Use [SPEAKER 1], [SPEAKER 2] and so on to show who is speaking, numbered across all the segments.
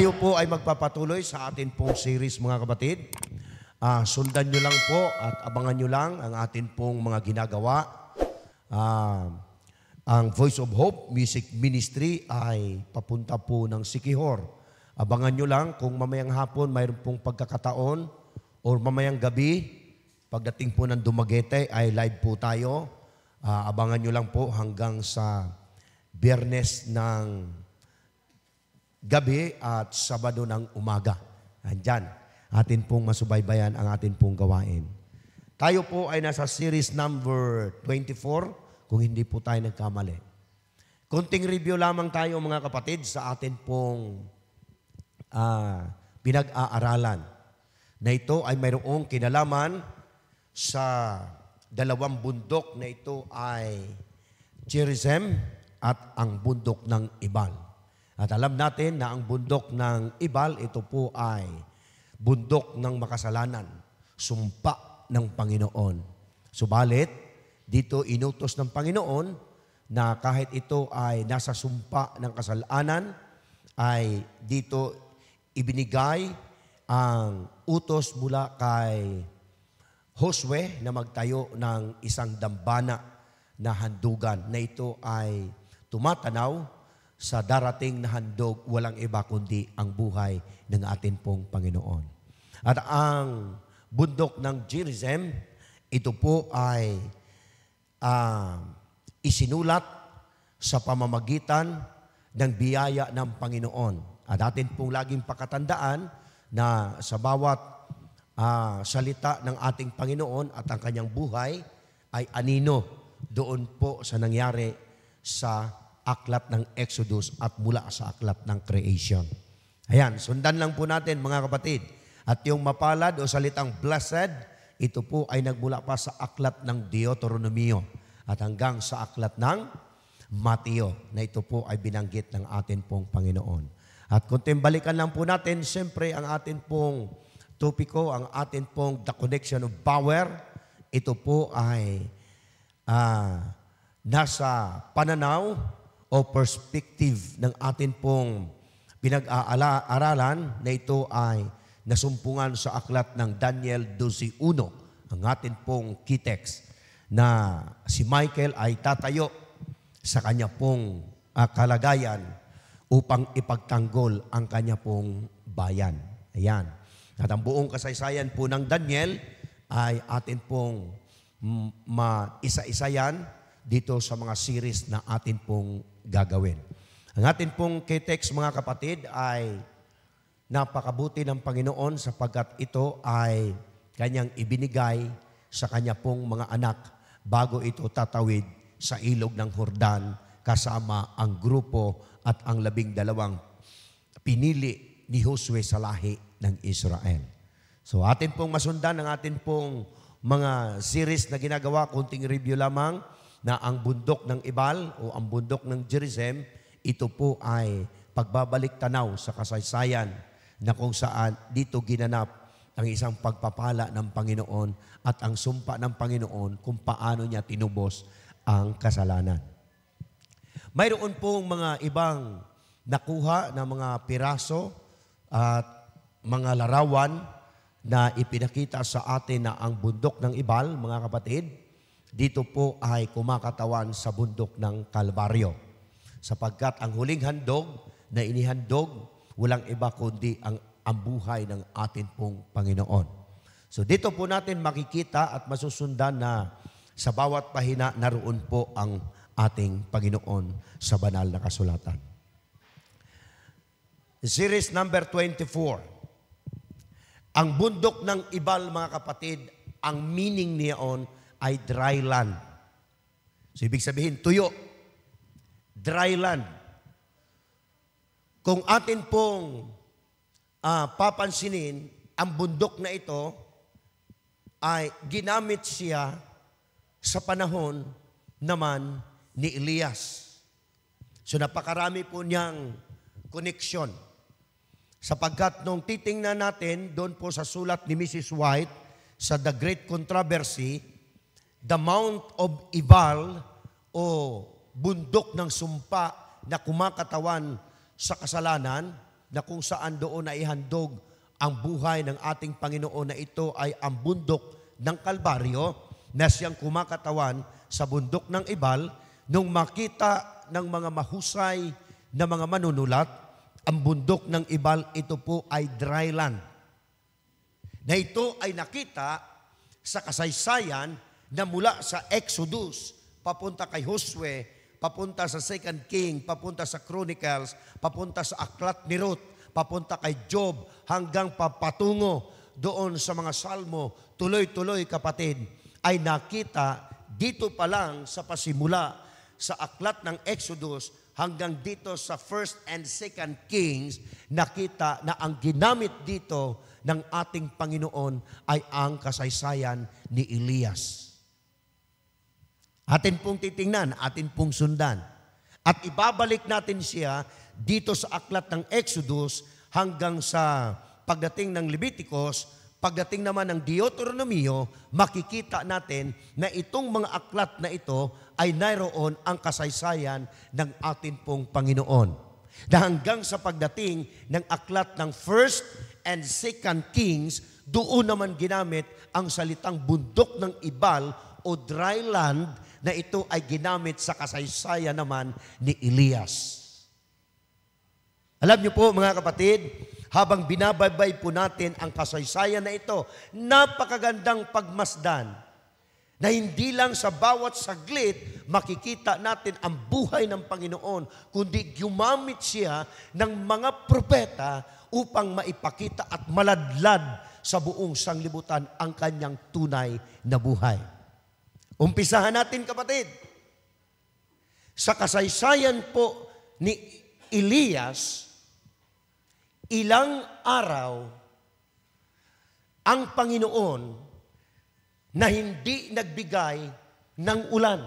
[SPEAKER 1] Tayo po ay magpapatuloy sa atin pong series mga kapatid. Uh, sundan nyo lang po at abangan nyo lang ang atin pong mga ginagawa. Uh, ang Voice of Hope Music Ministry ay papunta po ng Sikihor. Abangan nyo lang kung mamayang hapon mayroon pong pagkakataon o mamayang gabi, pagdating po ng Dumaguete ay live po tayo. Uh, abangan nyo lang po hanggang sa biyernes ng gabi at Sabado ng umaga. Andyan, atin pong masubaybayan ang atin pong gawain. Tayo po ay nasa series number 24, kung hindi po tayo nagkamali. Konting review lamang tayo mga kapatid sa atin pong uh, pinag-aaralan na ito ay mayroong kinalaman sa dalawang bundok na ito ay Jerusalem at ang bundok ng Ibal. At alam natin na ang bundok ng Ibal, ito po ay bundok ng makasalanan, sumpa ng Panginoon. Subalit, dito inutos ng Panginoon na kahit ito ay nasa sumpa ng kasalanan, ay dito ibinigay ang utos mula kay Josue na magtayo ng isang dambana na handugan na ito ay tumatanaw sa darating na handog, walang iba kundi ang buhay ng atin pong Panginoon. At ang bundok ng Gerizim, ito po ay uh, isinulat sa pamamagitan ng biyaya ng Panginoon. At atin pong laging pakatandaan na sa bawat uh, salita ng ating Panginoon at ang kanyang buhay ay anino doon po sa nangyari sa aklat ng Exodus at mula sa aklat ng creation. Ayan, sundan lang po natin mga kapatid. At yung mapalad o salitang blessed, ito po ay nagmula pa sa aklat ng Deuteronomio at hanggang sa aklat ng Mateo na ito po ay binanggit ng atin pong Panginoon. At kung timbalikan lang po natin, siyempre ang atin pong topiko, ang atin pong The Connection of Power, ito po ay uh, nasa pananaw o perspective ng atin pong pinag-aaralan na ito ay nasumpungan sa aklat ng Daniel 12.1, ang atin pong key text, na si Michael ay tatayo sa kanya pong ah, kalagayan upang ipagtanggol ang kanya pong bayan. Ayan. At ang buong kasaysayan po ng Daniel ay atin pong mm, ma-isa-isa yan dito sa mga series na atin pong gagawin. Ang atin pong k mga kapatid ay napakabuti ng Panginoon sapagkat ito ay kanyang ibinigay sa kanya pong mga anak bago ito tatawid sa ilog ng Hordan kasama ang grupo at ang labing dalawang pinili ni Josue sa lahi ng Israel. So atin pong masundan ang atin pong mga series na ginagawa, kunting review lamang na ang bundok ng Ibal o ang bundok ng Jerizem, ito po ay pagbabalik tanaw sa kasaysayan na kung saan dito ginanap ang isang pagpapala ng Panginoon at ang sumpa ng Panginoon kung paano niya tinubos ang kasalanan. Mayroon pong mga ibang nakuha na mga piraso at mga larawan na ipinakita sa atin na ang bundok ng Ibal, mga kapatid, dito po ay kumakatawan sa bundok ng Kalbaryo. Sapagkat ang huling handog na inihandog, walang iba kundi ang, ang buhay ng atin pong Panginoon. So dito po natin makikita at masusundan na sa bawat pahina naroon po ang ating Panginoon sa banal na kasulatan. Series number 24. Ang bundok ng ibal mga kapatid, ang meaning niyaon ay dry land. So ibig sabihin, tuyo. Dry land. Kung atin pong uh, papansinin, ang bundok na ito ay ginamit siya sa panahon naman ni Elias. So napakarami po niyang connection. Sapagkat nung titingnan natin doon po sa sulat ni Mrs. White sa The Great Controversy, the Mount of Ebal o bundok ng sumpa na kumakatawan sa kasalanan na kung saan doon na ihandog ang buhay ng ating Panginoon na ito ay ang bundok ng Kalbaryo na siyang kumakatawan sa bundok ng Ebal nung makita ng mga mahusay na mga manunulat ang bundok ng Ebal ito po ay dry land na ito ay nakita sa kasaysayan na mula sa Exodus, papunta kay Josue, papunta sa Second King, papunta sa Chronicles, papunta sa Aklat ni Ruth, papunta kay Job, hanggang papatungo doon sa mga salmo, tuloy-tuloy kapatid, ay nakita dito pa lang sa pasimula sa aklat ng Exodus hanggang dito sa 1st and 2nd Kings, nakita na ang ginamit dito ng ating Panginoon ay ang kasaysayan ni Elias. Atin pong titingnan, atin pong sundan. At ibabalik natin siya dito sa aklat ng Exodus hanggang sa pagdating ng Leviticus, pagdating naman ng Deuteronomio, makikita natin na itong mga aklat na ito ay nairoon ang kasaysayan ng atin pong Panginoon. Na hanggang sa pagdating ng aklat ng First and Second Kings, doon naman ginamit ang salitang bundok ng Ibal o dry land na ito ay ginamit sa kasaysayan naman ni Elias. Alam niyo po mga kapatid, habang binabaybay po natin ang kasaysayan na ito, napakagandang pagmasdan na hindi lang sa bawat saglit makikita natin ang buhay ng Panginoon, kundi gumamit siya ng mga propeta upang maipakita at maladlad sa buong sanglibutan ang kanyang tunay na buhay. Umpisahan natin kapatid. Sa kasaysayan po ni Elias, ilang araw ang Panginoon na hindi nagbigay ng ulan.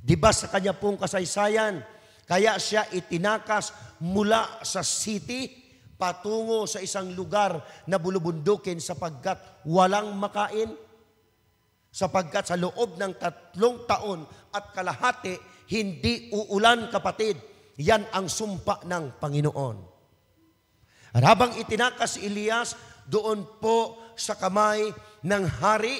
[SPEAKER 1] Di ba sa kanya pong kasaysayan, kaya siya itinakas mula sa city patungo sa isang lugar na bulubundukin sapagkat walang makain? Sapagkat sa loob ng tatlong taon at kalahati, hindi uulan kapatid. Yan ang sumpa ng Panginoon. At habang itinakas si Elias doon po sa kamay ng hari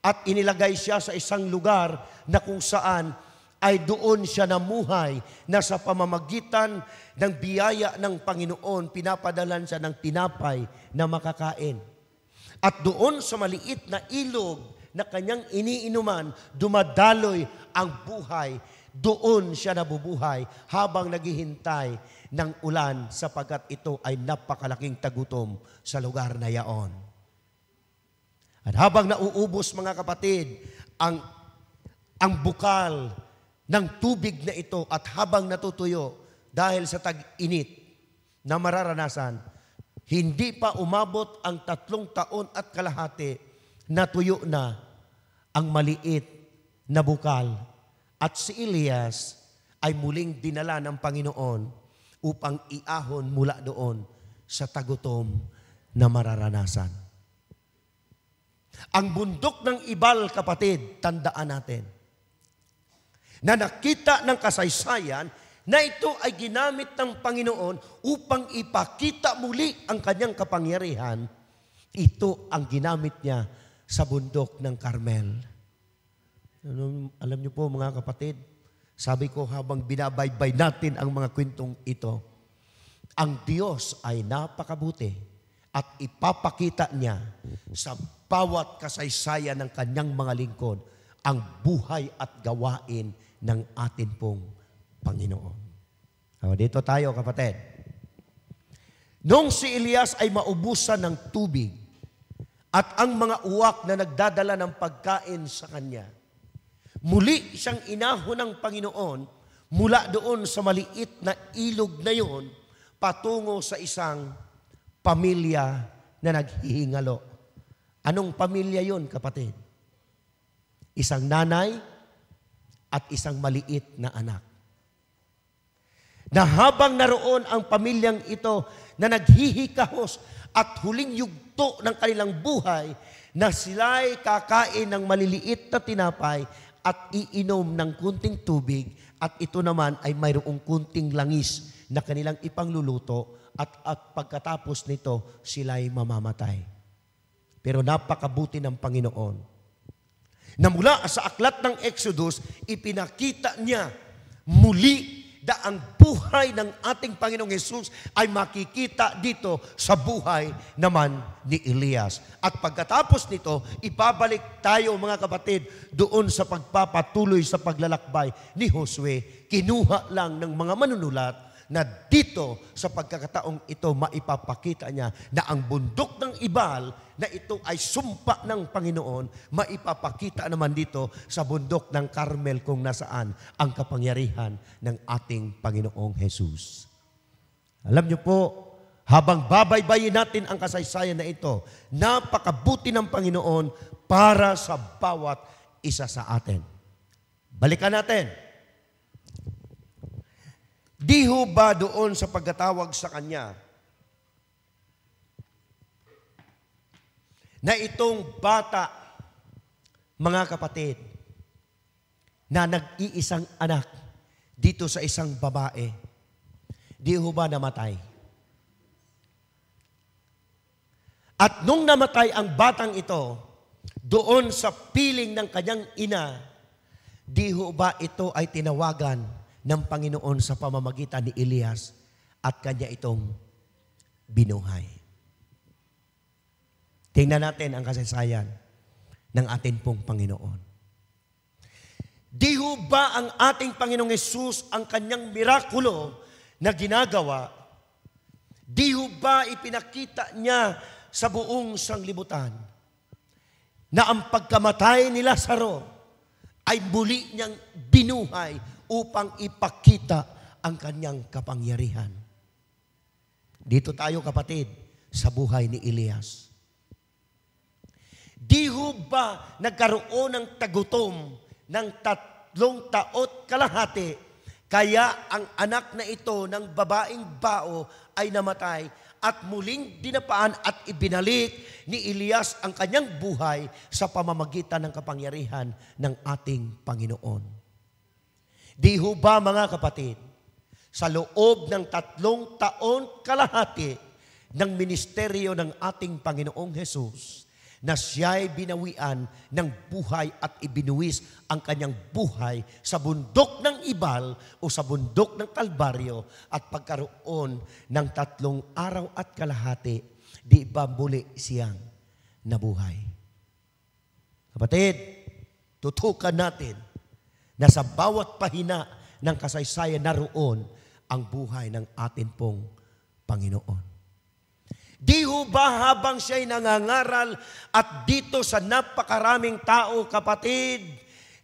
[SPEAKER 1] at inilagay siya sa isang lugar na kung saan ay doon siya namuhay na sa pamamagitan ng biyaya ng Panginoon, pinapadalan siya ng tinapay na makakain. At doon sa maliit na ilog na kanyang iniinuman, dumadaloy ang buhay. Doon siya nabubuhay habang naghihintay ng ulan sapagat ito ay napakalaking tagutom sa lugar na yaon. At habang nauubos mga kapatid ang ang bukal ng tubig na ito at habang natutuyo dahil sa tag-init na mararanasan, hindi pa umabot ang tatlong taon at kalahati, natuyo na ang maliit na bukal. At si Elias ay muling dinala ng Panginoon upang iahon mula doon sa tagutom na mararanasan. Ang bundok ng ibal, kapatid, tandaan natin, na nakita ng kasaysayan na ito ay ginamit ng Panginoon upang ipakita muli ang kanyang kapangyarihan, ito ang ginamit niya sa bundok ng Carmel. Ano, alam niyo po mga kapatid, sabi ko habang binabaybay natin ang mga kwentong ito, ang Diyos ay napakabuti at ipapakita niya sa bawat kasaysayan ng kanyang mga lingkod ang buhay at gawain ng atin pong Panginoon. O, dito tayo kapatid. Nung si Elias ay maubusan ng tubig, at ang mga uwak na nagdadala ng pagkain sa kanya. Muli siyang inahon ng Panginoon mula doon sa maliit na ilog na yon patungo sa isang pamilya na naghihingalo. Anong pamilya yon kapatid? Isang nanay at isang maliit na anak na habang naroon ang pamilyang ito na naghihikahos at huling yugto ng kanilang buhay na sila'y kakain ng maliliit na tinapay at iinom ng kunting tubig at ito naman ay mayroong kunting langis na kanilang ipangluluto at, at pagkatapos nito sila'y mamamatay. Pero napakabuti ng Panginoon. Na mula sa aklat ng Exodus, ipinakita niya muli ang buhay ng ating Panginoong Yesus ay makikita dito sa buhay naman ni Elias. At pagkatapos nito, ibabalik tayo mga kapatid doon sa pagpapatuloy sa paglalakbay ni Josue. Kinuha lang ng mga manunulat na dito sa pagkakataong ito maipapakita niya na ang bundok ng Ibal na ito ay sumpa ng Panginoon, maipapakita naman dito sa bundok ng Carmel kung nasaan ang kapangyarihan ng ating Panginoong Jesus. Alam niyo po, habang babaybayin natin ang kasaysayan na ito, napakabuti ng Panginoon para sa bawat isa sa atin. Balikan natin. Di ho ba doon sa pagkatawag sa Kanya, na itong bata, mga kapatid, na nag-iisang anak dito sa isang babae, di ho ba namatay? At nung namatay ang batang ito, doon sa piling ng kanyang ina, di ho ba ito ay tinawagan ng Panginoon sa pamamagitan ni Elias at kanya itong binuhay? Tingnan natin ang kasaysayan ng atin pong Panginoon. Di ho ba ang ating Panginoong Yesus ang kanyang mirakulo na ginagawa? Di ho ba ipinakita niya sa buong sanglibutan na ang pagkamatay ni Lazaro ay muli niyang binuhay upang ipakita ang kanyang kapangyarihan. Dito tayo kapatid sa buhay ni Elias. Di ho ba nagkaroon ng tagutom ng tatlong taot kalahati? Kaya ang anak na ito ng babaeng bao ay namatay at muling dinapaan at ibinalik ni Elias ang kanyang buhay sa pamamagitan ng kapangyarihan ng ating Panginoon. Di ho ba mga kapatid, sa loob ng tatlong taon kalahati ng ministeryo ng ating Panginoong Hesus, na siya'y binawian ng buhay at ibinuwis ang kanyang buhay sa bundok ng Ibal o sa bundok ng Kalbaryo at pagkaroon ng tatlong araw at kalahati, di ba muli siyang nabuhay. Kapatid, tutukan natin na sa bawat pahina ng kasaysayan naroon ang buhay ng atin pong Panginoon. Di ho ba habang siya'y nangangaral at dito sa napakaraming tao, kapatid,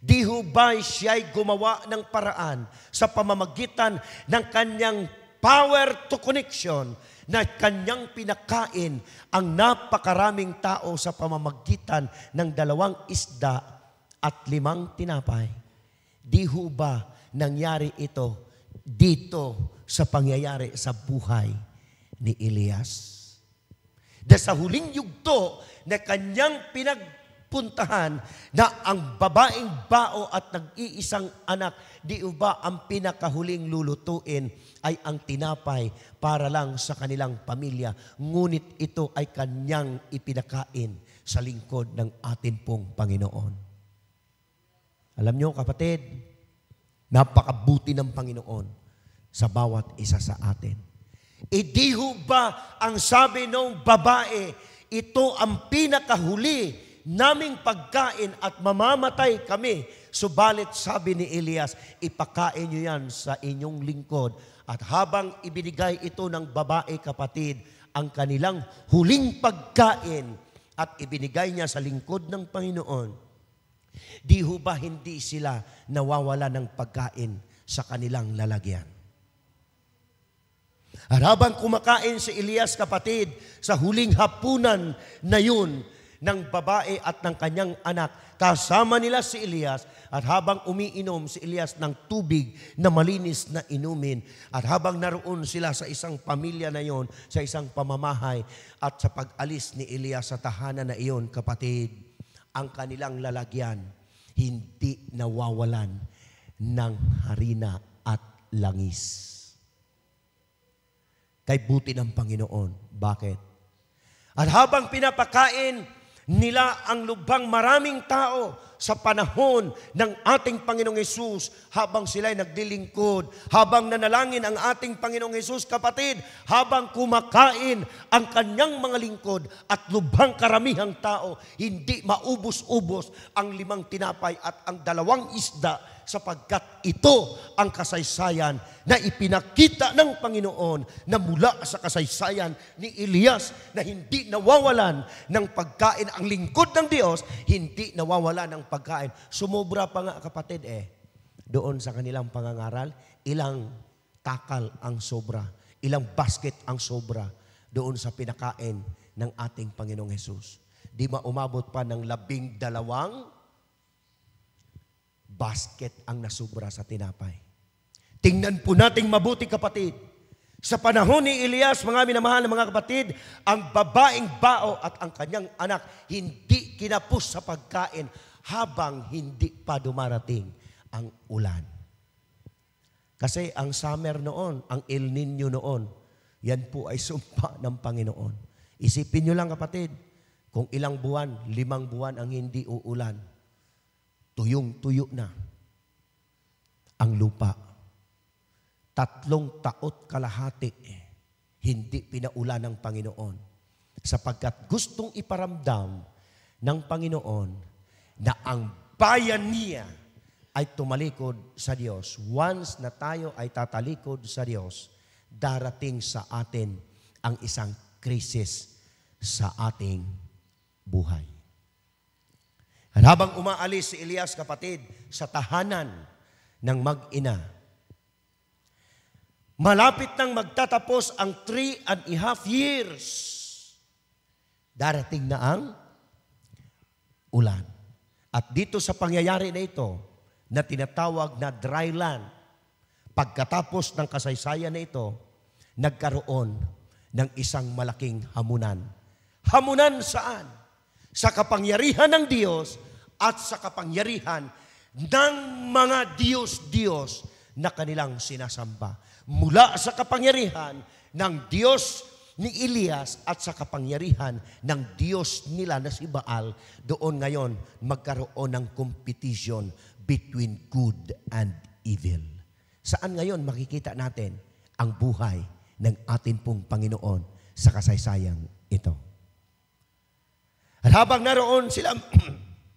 [SPEAKER 1] di ho ba siya'y gumawa ng paraan sa pamamagitan ng kanyang power to connection na kanyang pinakain ang napakaraming tao sa pamamagitan ng dalawang isda at limang tinapay. Di ho ba nangyari ito dito sa pangyayari sa buhay ni Elias? Dahil sa huling yugto na kanyang pinagpuntahan na ang babaeng bao at nag-iisang anak, di ba ang pinakahuling lulutuin ay ang tinapay para lang sa kanilang pamilya. Ngunit ito ay kanyang ipinakain sa lingkod ng atin pong Panginoon. Alam niyo kapatid, napakabuti ng Panginoon sa bawat isa sa atin. Idiho ba ang sabi ng babae, ito ang pinakahuli naming pagkain at mamamatay kami. Subalit sabi ni Elias, ipakain niyo yan sa inyong lingkod. At habang ibinigay ito ng babae kapatid, ang kanilang huling pagkain at ibinigay niya sa lingkod ng Panginoon, di ho ba hindi sila nawawala ng pagkain sa kanilang lalagyan? At habang kumakain si Elias kapatid sa huling hapunan na yun ng babae at ng kanyang anak, kasama nila si Elias at habang umiinom si Elias ng tubig na malinis na inumin at habang naroon sila sa isang pamilya na yon, sa isang pamamahay at sa pag-alis ni Elias sa tahanan na iyon, kapatid, ang kanilang lalagyan hindi nawawalan ng harina at langis kay buti ng Panginoon. Bakit? At habang pinapakain nila ang lubang maraming tao sa panahon ng ating Panginoong Yesus, habang sila ay naglilingkod, habang nanalangin ang ating Panginoong Yesus, kapatid, habang kumakain ang kanyang mga lingkod at lubang karamihang tao, hindi maubos-ubos ang limang tinapay at ang dalawang isda sapagkat ito ang kasaysayan na ipinakita ng Panginoon na mula sa kasaysayan ni Elias na hindi nawawalan ng pagkain ang lingkod ng Diyos, hindi nawawalan ng pagkain. Sumobra pa nga kapatid eh, doon sa kanilang pangangaral, ilang takal ang sobra, ilang basket ang sobra doon sa pinakain ng ating Panginoong Hesus. Di maumabot pa ng labing dalawang basket ang nasubra sa tinapay. Tingnan po nating mabuti kapatid. Sa panahon ni Elias, mga minamahal na mga kapatid, ang babaeng bao at ang kanyang anak hindi kinapos sa pagkain habang hindi pa dumarating ang ulan. Kasi ang summer noon, ang El Nino noon, yan po ay sumpa ng Panginoon. Isipin nyo lang kapatid, kung ilang buwan, limang buwan ang hindi uulan Tuyong-tuyo na ang lupa. Tatlong taot kalahati, hindi pinaula ng Panginoon. Sapagkat gustong iparamdam ng Panginoon na ang bayan niya ay tumalikod sa Diyos. Once na tayo ay tatalikod sa Diyos, darating sa atin ang isang krisis sa ating buhay. At habang umaalis si Elias kapatid sa tahanan ng mag-ina, malapit nang magtatapos ang three and a half years, darating na ang ulan. At dito sa pangyayari na ito, na tinatawag na dry land, pagkatapos ng kasaysayan na ito, nagkaroon ng isang malaking hamunan. Hamunan saan? sa kapangyarihan ng Diyos at sa kapangyarihan ng mga Diyos-Diyos na kanilang sinasamba. Mula sa kapangyarihan ng Diyos ni Elias at sa kapangyarihan ng Diyos nila na si Baal, doon ngayon magkaroon ng competition between good and evil. Saan ngayon makikita natin ang buhay ng atin pong Panginoon sa kasaysayang ito? At habang naroon sila,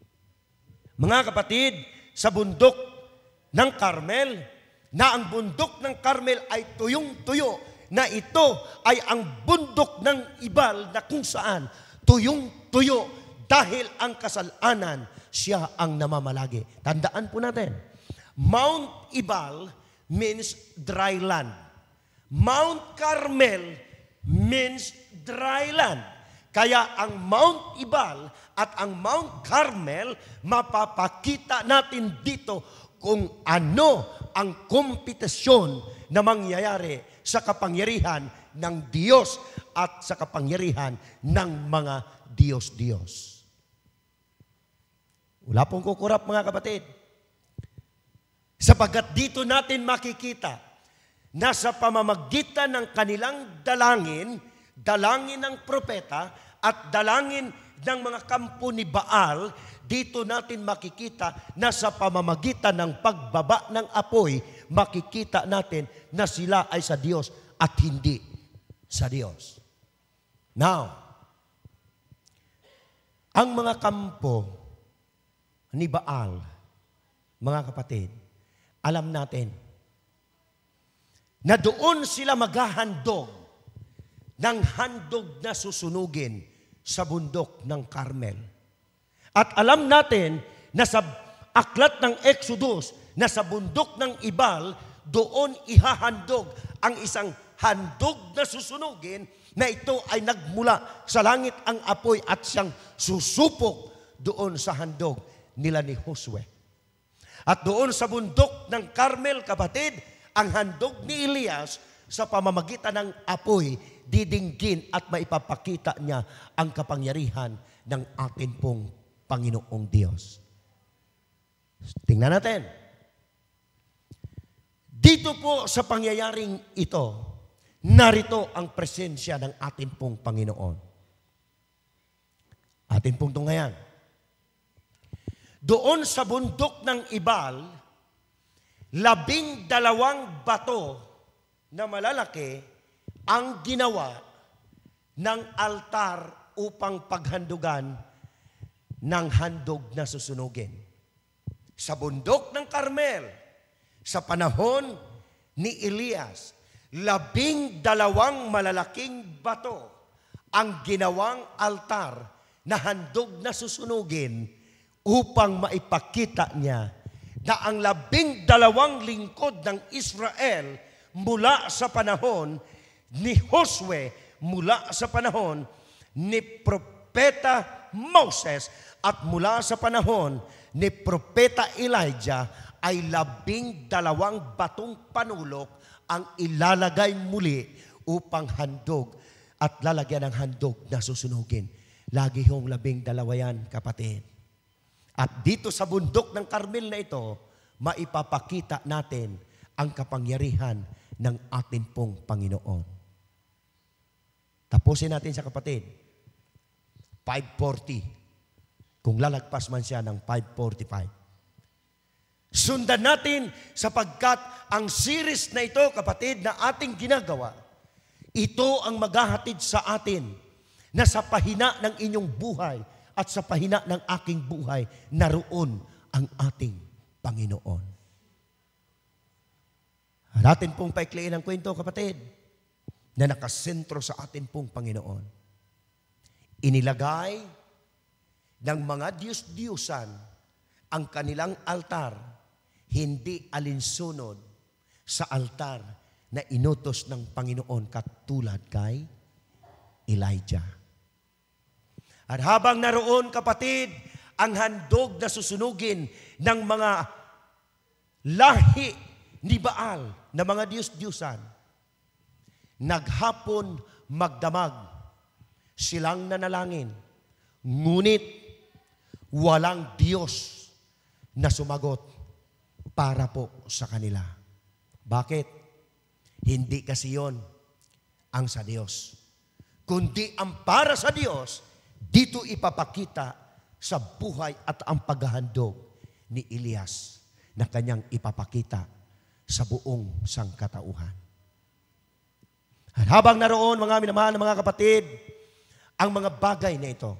[SPEAKER 1] mga kapatid, sa bundok ng Carmel, na ang bundok ng Carmel ay tuyong-tuyo, na ito ay ang bundok ng Ibal na kung saan tuyong-tuyo dahil ang kasalanan, siya ang namamalagi. Tandaan po natin, Mount Ibal means dry land. Mount Carmel means dry land. Kaya ang Mount Ibal at ang Mount Carmel, mapapakita natin dito kung ano ang kompetisyon na mangyayari sa kapangyarihan ng Diyos at sa kapangyarihan ng mga Diyos-Diyos. Wala pong kukurap mga kapatid. Sapagkat dito natin makikita na sa pamamagitan ng kanilang dalangin, dalangin ng propeta at dalangin ng mga kampo ni Baal, dito natin makikita na sa pamamagitan ng pagbaba ng apoy, makikita natin na sila ay sa Diyos at hindi sa Diyos. Now, ang mga kampo ni Baal, mga kapatid, alam natin na doon sila maghahandog ng handog na susunugin sa bundok ng Carmel. At alam natin na sa aklat ng Exodus, na sa bundok ng Ibal, doon ihahandog ang isang handog na susunugin na ito ay nagmula sa langit ang apoy at siyang susupok doon sa handog nila ni Josue. At doon sa bundok ng Carmel, kapatid, ang handog ni Elias sa pamamagitan ng apoy didinggin at maipapakita niya ang kapangyarihan ng atin pong Panginoong Diyos. Tingnan natin. Dito po sa pangyayaring ito, narito ang presensya ng atin pong Panginoon. Atin pong tunghayan. Doon sa bundok ng Ibal, labing dalawang bato na malalaki ang ginawa ng altar upang paghandugan ng handog na susunugin. Sa bundok ng Carmel, sa panahon ni Elias, labing dalawang malalaking bato ang ginawang altar na handog na susunugin upang maipakita niya na ang labing dalawang lingkod ng Israel mula sa panahon ni Josue mula sa panahon ni Propeta Moses at mula sa panahon ni Propeta Elijah ay labing dalawang batong panulok ang ilalagay muli upang handog at lalagyan ng handog na susunugin. Lagi hong labing dalawa yan, kapatid. At dito sa bundok ng Carmel na ito, maipapakita natin ang kapangyarihan ng atin pong Panginoon. Tapusin natin sa kapatid. 540. Kung lalagpas man siya ng 545. Sundan natin sapagkat ang series na ito, kapatid, na ating ginagawa, ito ang maghahatid sa atin na sa pahina ng inyong buhay at sa pahina ng aking buhay, naroon ang ating Panginoon. Natin pong paikliin ang kwento, kapatid na nakasentro sa atin pong Panginoon. Inilagay ng mga Diyos-Diyosan ang kanilang altar, hindi alinsunod sa altar na inutos ng Panginoon katulad kay Elijah. At habang naroon kapatid, ang handog na susunugin ng mga lahi ni Baal na mga Diyos-Diyosan, Naghapon magdamag, silang nanalangin, ngunit walang Diyos na sumagot para po sa kanila. Bakit? Hindi kasi yon ang sa Diyos. Kundi ang para sa Diyos, dito ipapakita sa buhay at ang paghahandog ni Elias na kanyang ipapakita sa buong sangkatauhan. At habang naroon, mga minamahal na mga kapatid, ang mga bagay na ito,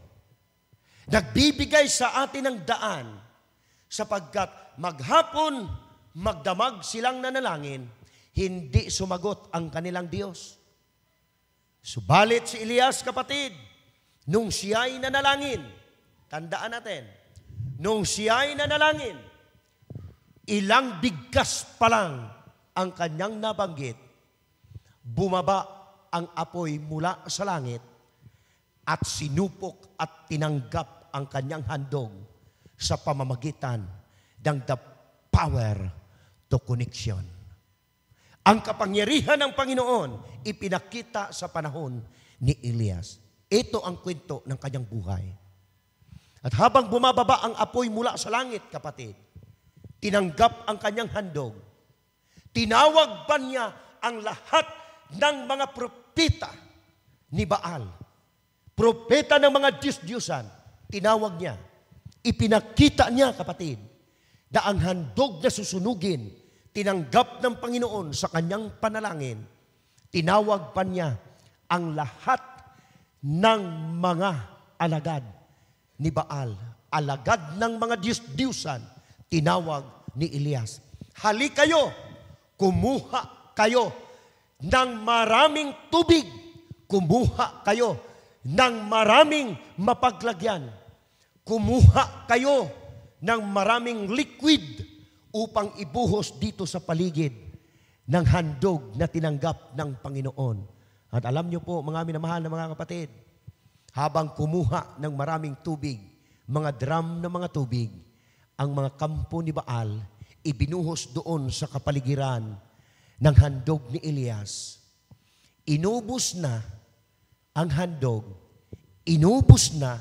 [SPEAKER 1] nagbibigay sa atin ng daan sapagkat maghapon, magdamag silang nanalangin, hindi sumagot ang kanilang Diyos. Subalit si Elias, kapatid, nung siya'y nanalangin, tandaan natin, nung siya'y nanalangin, ilang bigkas pa lang ang kanyang nabanggit bumaba ang apoy mula sa langit at sinupok at tinanggap ang kanyang handog sa pamamagitan ng the power to connection. Ang kapangyarihan ng Panginoon ipinakita sa panahon ni Elias. Ito ang kwento ng kanyang buhay. At habang bumababa ang apoy mula sa langit, kapatid, tinanggap ang kanyang handog. Tinawag ba niya ang lahat ng mga propeta ni Baal, propeta ng mga Diyos-Diyosan, tinawag niya, ipinakita niya, kapatid, na ang handog na susunugin, tinanggap ng Panginoon sa kanyang panalangin, tinawag pa niya ang lahat ng mga alagad ni Baal, alagad ng mga diyos diyosan tinawag ni Elias. Hali kayo, kumuha kayo ng maraming tubig, kumuha kayo ng maraming mapaglagyan. Kumuha kayo ng maraming liquid upang ibuhos dito sa paligid ng handog na tinanggap ng Panginoon. At alam niyo po, mga minamahal na mga kapatid, habang kumuha ng maraming tubig, mga drum ng mga tubig, ang mga kampo ni Baal, ibinuhos doon sa kapaligiran ng handog ni Elias. Inubos na ang handog, inubos na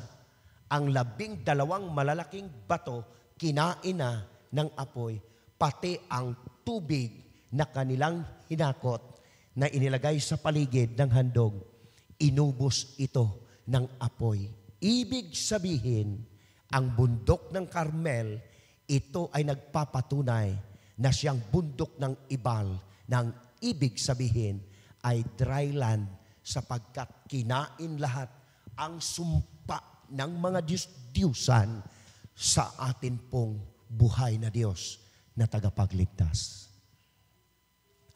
[SPEAKER 1] ang labing dalawang malalaking bato, kinain na ng apoy, pati ang tubig na kanilang hinakot na inilagay sa paligid ng handog. Inubos ito ng apoy. Ibig sabihin, ang bundok ng Carmel, ito ay nagpapatunay na siyang bundok ng Ibal ng ibig sabihin ay dry land sapagkat kinain lahat ang sumpa ng mga diyos diyosan sa atin pong buhay na Diyos na tagapagligtas.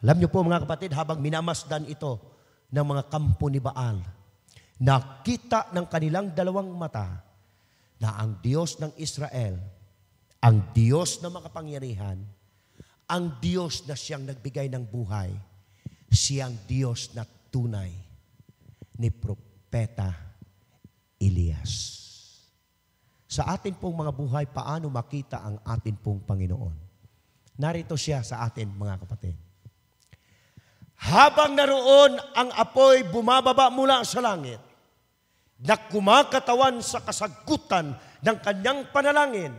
[SPEAKER 1] Alam niyo po mga kapatid, habang minamasdan ito ng mga kampo ni Baal, nakita ng kanilang dalawang mata na ang Diyos ng Israel, ang Diyos na makapangyarihan, ang Diyos na siyang nagbigay ng buhay, siyang Diyos na tunay ni Propeta Elias. Sa atin pong mga buhay, paano makita ang atin pong Panginoon? Narito siya sa atin, mga kapatid. Habang naroon ang apoy bumababa mula sa langit, na kumakatawan sa kasagutan ng kanyang panalangin,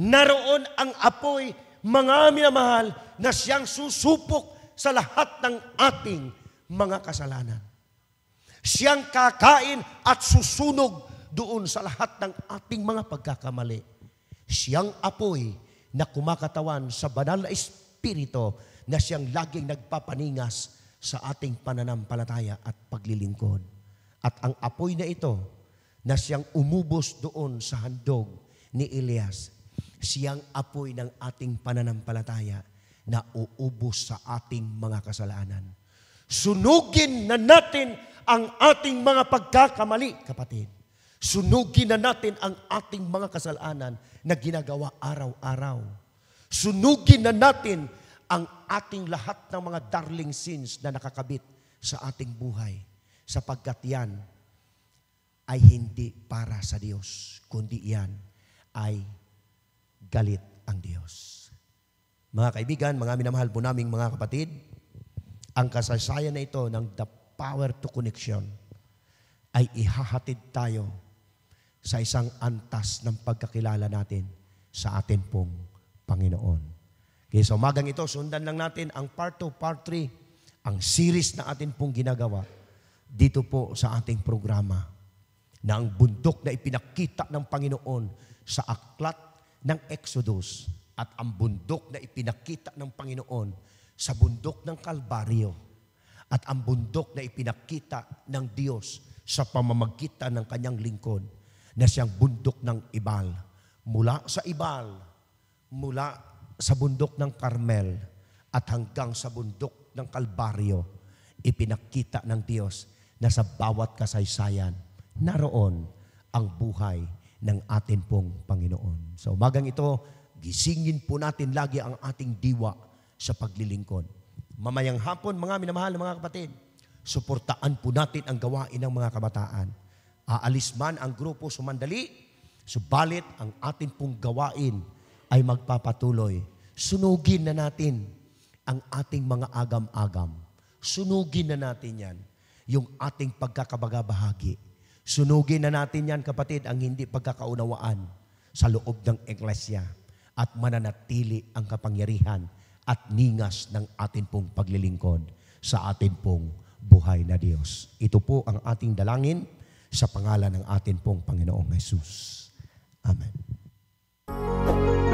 [SPEAKER 1] naroon ang apoy mga minamahal, na siyang susupok sa lahat ng ating mga kasalanan. Siyang kakain at susunog doon sa lahat ng ating mga pagkakamali. Siyang apoy na kumakatawan sa banal na espirito na siyang laging nagpapaningas sa ating pananampalataya at paglilingkod. At ang apoy na ito na siyang umubos doon sa handog ni Elias siyang apoy ng ating pananampalataya na uubos sa ating mga kasalanan. Sunugin na natin ang ating mga pagkakamali, kapatid. Sunugin na natin ang ating mga kasalanan na ginagawa araw-araw. Sunugin na natin ang ating lahat ng mga darling sins na nakakabit sa ating buhay sapagkat yan ay hindi para sa Diyos, kundi yan ay galit ang Diyos. Mga kaibigan, mga minamahal po naming mga kapatid, ang kasaysayan na ito ng the power to connection ay ihahatid tayo sa isang antas ng pagkakilala natin sa atin pong Panginoon. Kaya sa umagang ito, sundan lang natin ang part 2, part 3, ang series na atin pong ginagawa dito po sa ating programa na ang bundok na ipinakita ng Panginoon sa aklat ng Exodus at ang bundok na ipinakita ng Panginoon sa bundok ng Kalbaryo at ang bundok na ipinakita ng Diyos sa pamamagitan ng kanyang lingkod na siyang bundok ng Ibal. Mula sa Ibal, mula sa bundok ng Carmel at hanggang sa bundok ng Kalbaryo, ipinakita ng Diyos na sa bawat kasaysayan, naroon ang buhay ng atin pong Panginoon. Sa umagang ito, gisingin po natin lagi ang ating diwa sa paglilingkod. Mamayang hapon, mga minamahal na mga kapatid, suportaan po natin ang gawain ng mga kabataan. Aalis man ang grupo sumandali, subalit ang atin pong gawain ay magpapatuloy. Sunugin na natin ang ating mga agam-agam. Sunugin na natin yan, yung ating pagkakabagabahagi Sunugin na natin yan kapatid ang hindi pagkakaunawaan sa loob ng iglesia at mananatili ang kapangyarihan at ningas ng atin pong paglilingkod sa atin pong buhay na Diyos. Ito po ang ating dalangin sa pangalan ng atin pong Panginoong Yesus. Amen.